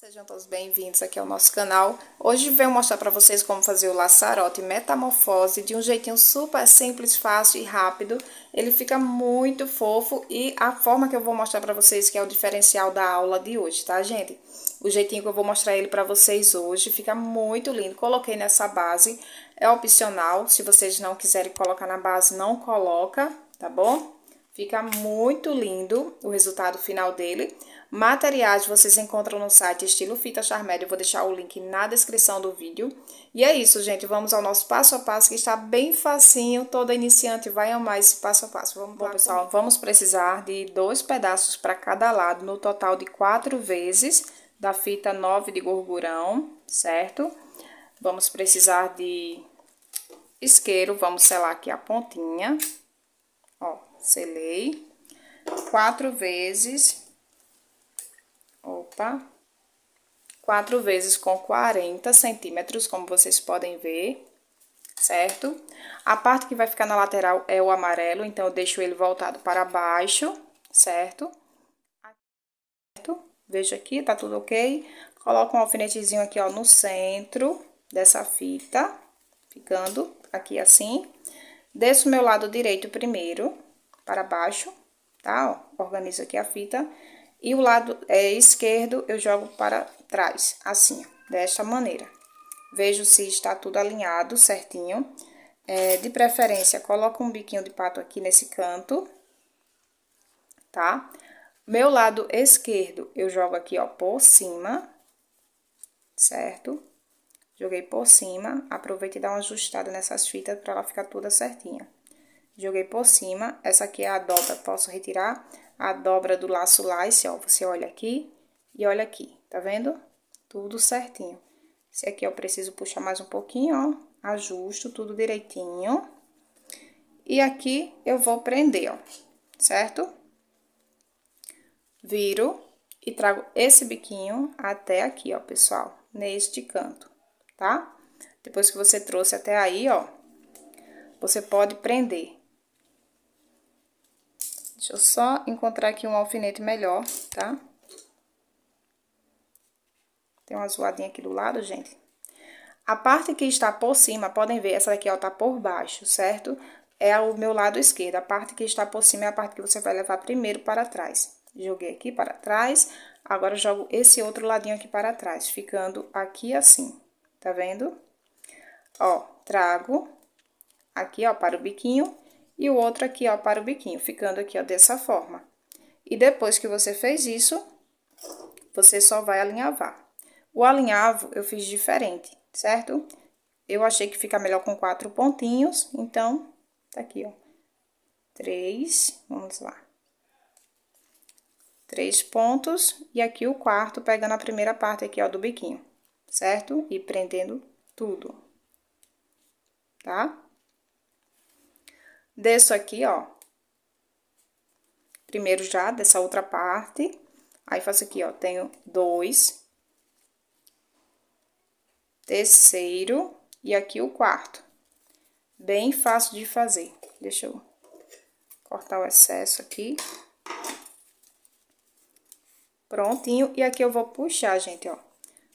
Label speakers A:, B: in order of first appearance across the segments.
A: Sejam todos bem-vindos aqui ao nosso canal. Hoje venho mostrar para vocês como fazer o laçarote metamorfose de um jeitinho super simples, fácil e rápido. Ele fica muito fofo e a forma que eu vou mostrar para vocês que é o diferencial da aula de hoje, tá, gente? O jeitinho que eu vou mostrar ele para vocês hoje fica muito lindo. Coloquei nessa base, é opcional. Se vocês não quiserem colocar na base, não coloca, tá bom? Fica muito lindo o resultado final dele. Materiais vocês encontram no site Estilo Fita Charmédia, eu vou deixar o link na descrição do vídeo. E é isso, gente, vamos ao nosso passo a passo que está bem facinho, toda iniciante vai amar esse passo a passo. Vamos Bom, lá, pessoal, comigo. Então. vamos precisar de dois pedaços para cada lado, no total de quatro vezes, da fita 9 de gorgurão, certo? Vamos precisar de isqueiro, vamos selar aqui a pontinha, ó, selei. Quatro vezes Opa! Quatro vezes com 40 centímetros, como vocês podem ver, certo? A parte que vai ficar na lateral é o amarelo, então eu deixo ele voltado para baixo, certo? Certo? aqui, tá tudo ok? Coloco um alfinetezinho aqui, ó, no centro dessa fita, ficando aqui assim. Desço meu lado direito primeiro, para baixo, tá? Ó, organizo aqui a fita e o lado é, esquerdo eu jogo para trás, assim, desta maneira. Vejo se está tudo alinhado certinho. É, de preferência, coloco um biquinho de pato aqui nesse canto, tá? Meu lado esquerdo eu jogo aqui, ó, por cima, certo? Joguei por cima, Aproveite e dá uma ajustada nessas fitas para ela ficar toda certinha. Joguei por cima, essa aqui é a dobra, posso retirar a dobra do laço lace, ó, você olha aqui e olha aqui, tá vendo? Tudo certinho. Esse aqui eu preciso puxar mais um pouquinho, ó, ajusto tudo direitinho. E aqui eu vou prender, ó, certo? Viro e trago esse biquinho até aqui, ó, pessoal, neste canto, tá? Depois que você trouxe até aí, ó, você pode prender Deixa eu só encontrar aqui um alfinete melhor, tá? Tem uma zoadinha aqui do lado, gente. A parte que está por cima, podem ver, essa daqui, ó, tá por baixo, certo? É o meu lado esquerdo. A parte que está por cima é a parte que você vai levar primeiro para trás. Joguei aqui para trás, agora jogo esse outro ladinho aqui para trás, ficando aqui assim, tá vendo? Ó, trago aqui, ó, para o biquinho e o outro aqui, ó, para o biquinho, ficando aqui, ó, dessa forma. E depois que você fez isso, você só vai alinhavar. O alinhavo eu fiz diferente, certo? Eu achei que fica melhor com quatro pontinhos, então, tá aqui, ó. Três, vamos lá. Três pontos, e aqui o quarto, pegando a primeira parte aqui, ó, do biquinho, certo? E prendendo tudo, tá? Desço aqui, ó. Primeiro já dessa outra parte. Aí, faço aqui, ó, tenho dois. Terceiro e aqui o quarto. Bem fácil de fazer. Deixa eu cortar o excesso aqui. Prontinho. E aqui eu vou puxar, gente, ó.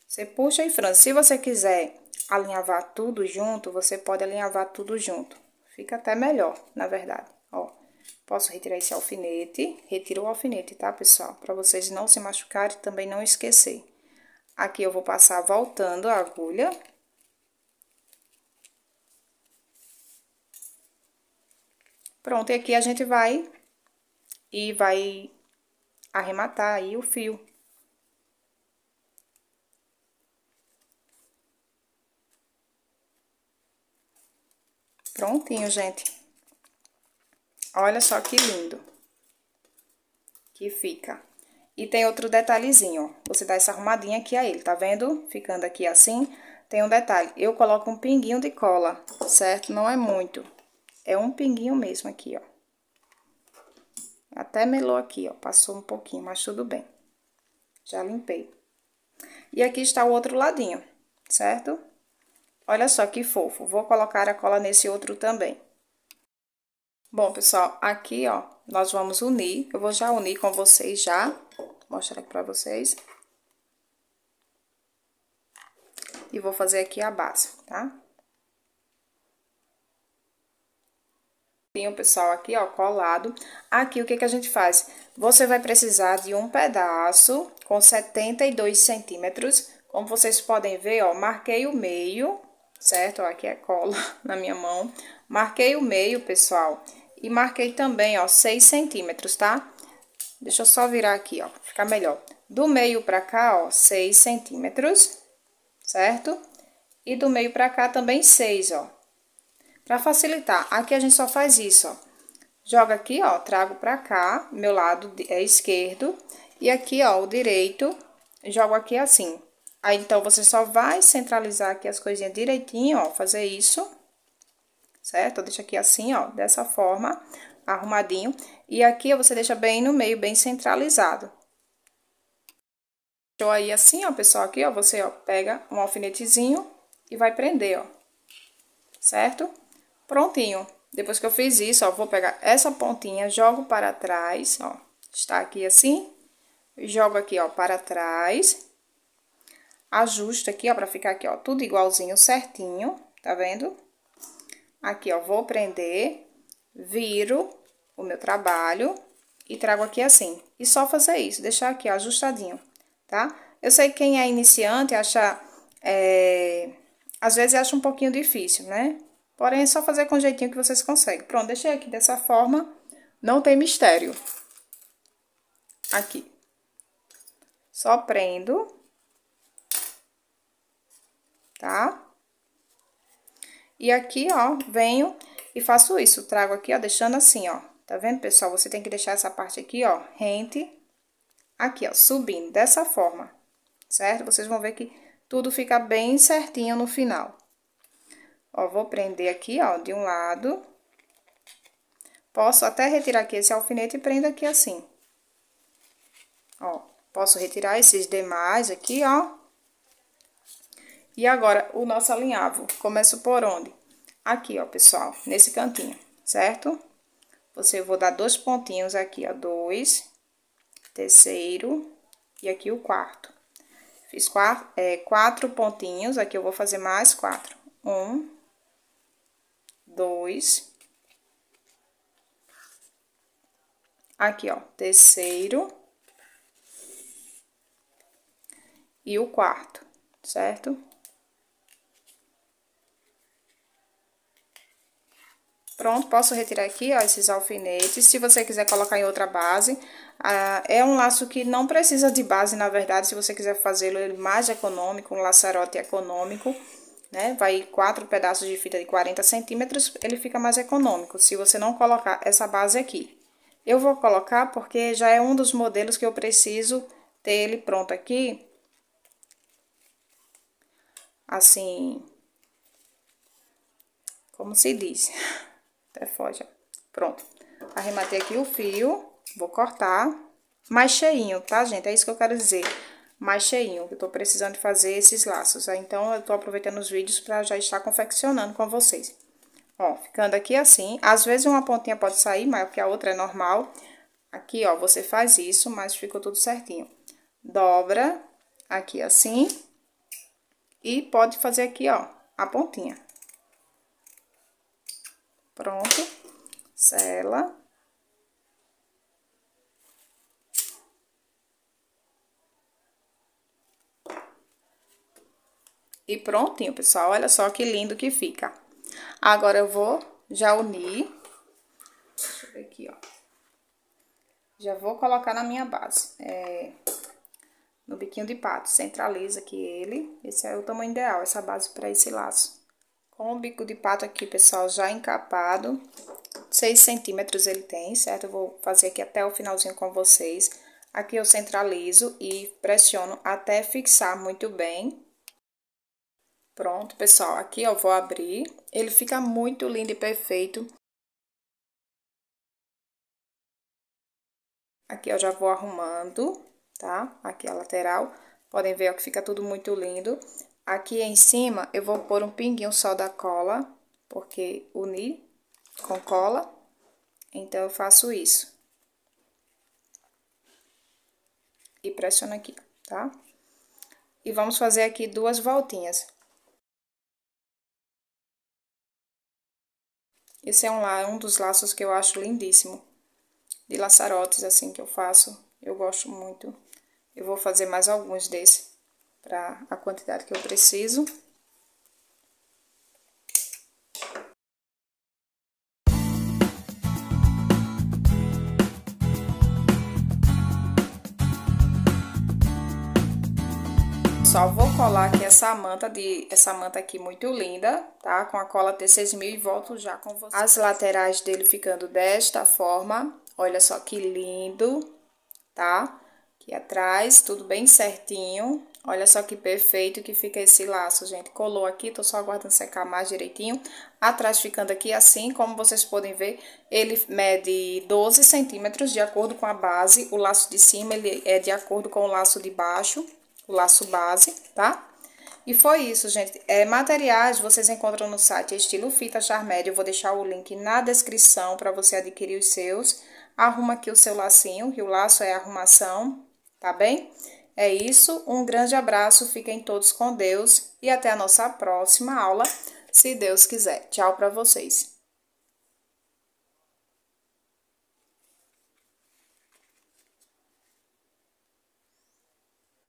A: Você puxa e frança. Se você quiser alinhavar tudo junto, você pode alinhavar tudo junto. Fica até melhor, na verdade, ó. Posso retirar esse alfinete, retiro o alfinete, tá, pessoal? Para vocês não se machucarem e também não esquecer. Aqui eu vou passar voltando a agulha. Pronto, e aqui a gente vai e vai arrematar aí o fio, prontinho, gente. Olha só que lindo. Que fica. E tem outro detalhezinho, ó. Você dá essa arrumadinha aqui a ele, tá vendo? Ficando aqui assim. Tem um detalhe. Eu coloco um pinguinho de cola, certo? Não é muito. É um pinguinho mesmo aqui, ó. Até melou aqui, ó. Passou um pouquinho, mas tudo bem. Já limpei. E aqui está o outro ladinho, certo? Olha só que fofo, vou colocar a cola nesse outro também. Bom, pessoal, aqui, ó, nós vamos unir. Eu vou já unir com vocês já. Vou mostrar aqui pra vocês. E vou fazer aqui a base, tá? Tem o pessoal aqui, ó, colado. Aqui, o que que a gente faz? Você vai precisar de um pedaço com 72 centímetros. Como vocês podem ver, ó, marquei o meio certo? aqui é cola na minha mão. Marquei o meio, pessoal, e marquei também, ó, 6 centímetros, tá? Deixa eu só virar aqui, ó, ficar melhor. Do meio pra cá, ó, 6 centímetros, certo? E do meio pra cá também 6, ó. Pra facilitar, aqui a gente só faz isso, ó. Joga aqui, ó, trago pra cá, meu lado é esquerdo. E aqui, ó, o direito, jogo aqui assim, Aí, então, você só vai centralizar aqui as coisinhas direitinho, ó, fazer isso, certo? Deixa aqui assim, ó, dessa forma, arrumadinho. E aqui você deixa bem no meio, bem centralizado. Deixou aí assim, ó, pessoal, aqui, ó, você, ó, pega um alfinetezinho e vai prender, ó, certo? Prontinho. Depois que eu fiz isso, ó, vou pegar essa pontinha, jogo para trás, ó, está aqui assim, jogo aqui, ó, para trás ajusto aqui, ó, pra ficar aqui, ó, tudo igualzinho, certinho, tá vendo? Aqui, ó, vou prender, viro o meu trabalho e trago aqui assim. E só fazer isso, deixar aqui, ó, ajustadinho, tá? Eu sei que quem é iniciante acha, é, às vezes acha um pouquinho difícil, né? Porém, é só fazer com o jeitinho que vocês conseguem. Pronto, deixei aqui dessa forma, não tem mistério. Aqui. Só prendo tá? E aqui, ó, venho e faço isso. Trago aqui, ó, deixando assim, ó. Tá vendo, pessoal? Você tem que deixar essa parte aqui, ó, rente. Aqui, ó, subindo, dessa forma, certo? Vocês vão ver que tudo fica bem certinho no final. Ó, vou prender aqui, ó, de um lado. Posso até retirar aqui esse alfinete e prendo aqui assim. Ó, posso retirar esses demais aqui, ó. E agora, o nosso alinhavo, começo por onde? Aqui, ó, pessoal, nesse cantinho, certo? Você, vou dar dois pontinhos aqui, ó, dois, terceiro e aqui o quarto. Fiz quatro, é, quatro pontinhos, aqui eu vou fazer mais quatro. Um, dois, aqui, ó, terceiro e o quarto, certo? Pronto, posso retirar aqui, ó, esses alfinetes. Se você quiser colocar em outra base, ah, é um laço que não precisa de base, na verdade. Se você quiser fazê-lo mais econômico, um laçarote econômico, né? Vai quatro pedaços de fita de 40 centímetros, ele fica mais econômico. Se você não colocar essa base aqui. Eu vou colocar porque já é um dos modelos que eu preciso ter ele pronto aqui. Assim, como se diz... Até foge, Pronto. Arrematei aqui o fio, vou cortar mais cheinho, tá, gente? É isso que eu quero dizer, mais cheinho. Eu tô precisando de fazer esses laços, tá? Então, eu tô aproveitando os vídeos pra já estar confeccionando com vocês. Ó, ficando aqui assim. Às vezes, uma pontinha pode sair mas que a outra, é normal. Aqui, ó, você faz isso, mas ficou tudo certinho. Dobra aqui assim. E pode fazer aqui, ó, a pontinha. Pronto. Sela. E prontinho, pessoal. Olha só que lindo que fica. Agora eu vou já unir. Deixa eu ver aqui, ó. Já vou colocar na minha base. É, no biquinho de pato. Centraliza aqui ele. Esse é o tamanho ideal, essa base para esse laço. Com o bico de pato aqui, pessoal, já encapado. 6 centímetros ele tem, certo? Eu vou fazer aqui até o finalzinho com vocês. Aqui eu centralizo e pressiono até fixar muito bem. Pronto, pessoal. Aqui eu vou abrir. Ele fica muito lindo e perfeito. Aqui eu já vou arrumando, tá? Aqui a lateral. Podem ver ó, que fica tudo muito lindo. Aqui em cima, eu vou pôr um pinguinho só da cola, porque unir com cola. Então, eu faço isso. E pressiono aqui, tá? E vamos fazer aqui duas voltinhas. Esse é um, um dos laços que eu acho lindíssimo. De laçarotes, assim, que eu faço. Eu gosto muito. Eu vou fazer mais alguns desse para a quantidade que eu preciso. Só vou colar aqui essa manta de essa manta aqui muito linda, tá? Com a cola T6000 e volto já com vocês. As laterais dele ficando desta forma. Olha só que lindo, tá? Aqui atrás, tudo bem certinho. Olha só que perfeito que fica esse laço, gente. Colou aqui, tô só aguardando secar mais direitinho. Atrás ficando aqui assim, como vocês podem ver, ele mede 12 centímetros de acordo com a base. O laço de cima, ele é de acordo com o laço de baixo, o laço base, tá? E foi isso, gente. É, materiais vocês encontram no site Estilo Fita Charmédia. Eu vou deixar o link na descrição para você adquirir os seus. Arruma aqui o seu lacinho, que o laço é arrumação, tá bem? É isso, um grande abraço, fiquem todos com Deus e até a nossa próxima aula, se Deus quiser. Tchau para vocês.